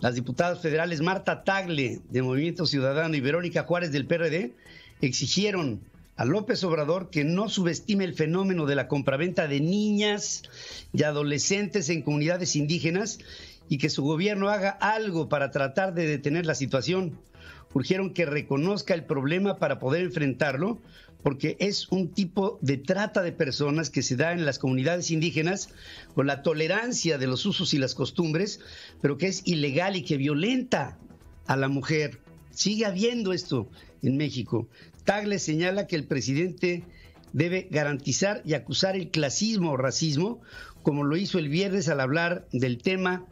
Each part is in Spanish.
Las diputadas federales Marta Tagle de Movimiento Ciudadano y Verónica Juárez del PRD exigieron a López Obrador que no subestime el fenómeno de la compraventa de niñas y adolescentes en comunidades indígenas y que su gobierno haga algo para tratar de detener la situación urgieron que reconozca el problema para poder enfrentarlo, porque es un tipo de trata de personas que se da en las comunidades indígenas con la tolerancia de los usos y las costumbres, pero que es ilegal y que violenta a la mujer. Sigue habiendo esto en México. Tagle señala que el presidente debe garantizar y acusar el clasismo o racismo, como lo hizo el viernes al hablar del tema.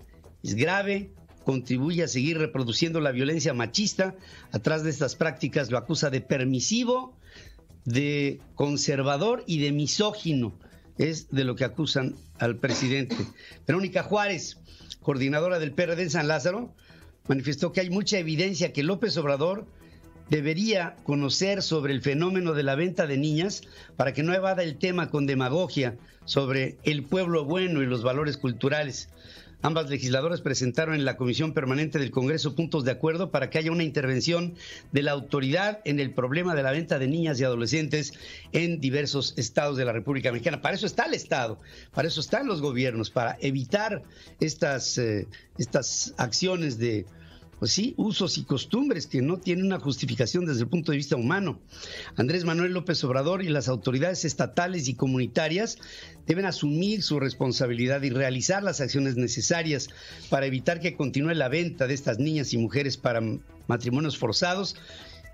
Es grave, contribuye a seguir reproduciendo la violencia machista. Atrás de estas prácticas lo acusa de permisivo, de conservador y de misógino. Es de lo que acusan al presidente. Verónica Juárez, coordinadora del PRD en San Lázaro, manifestó que hay mucha evidencia que López Obrador debería conocer sobre el fenómeno de la venta de niñas para que no evada el tema con demagogia sobre el pueblo bueno y los valores culturales. Ambas legisladoras presentaron en la Comisión Permanente del Congreso puntos de acuerdo para que haya una intervención de la autoridad en el problema de la venta de niñas y adolescentes en diversos estados de la República Mexicana. Para eso está el Estado, para eso están los gobiernos, para evitar estas, eh, estas acciones de, pues sí, usos y costumbres que no tienen una justificación desde el punto de vista humano. Andrés Manuel López Obrador y las autoridades estatales y comunitarias deben asumir su responsabilidad y realizar las acciones necesarias para evitar que continúe la venta de estas niñas y mujeres para matrimonios forzados.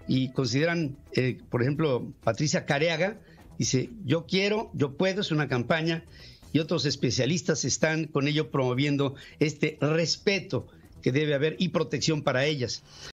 Y consideran, eh, por ejemplo, Patricia Careaga, dice, yo quiero, yo puedo, es una campaña y otros especialistas están con ello promoviendo este respeto que debe haber y protección para ellas.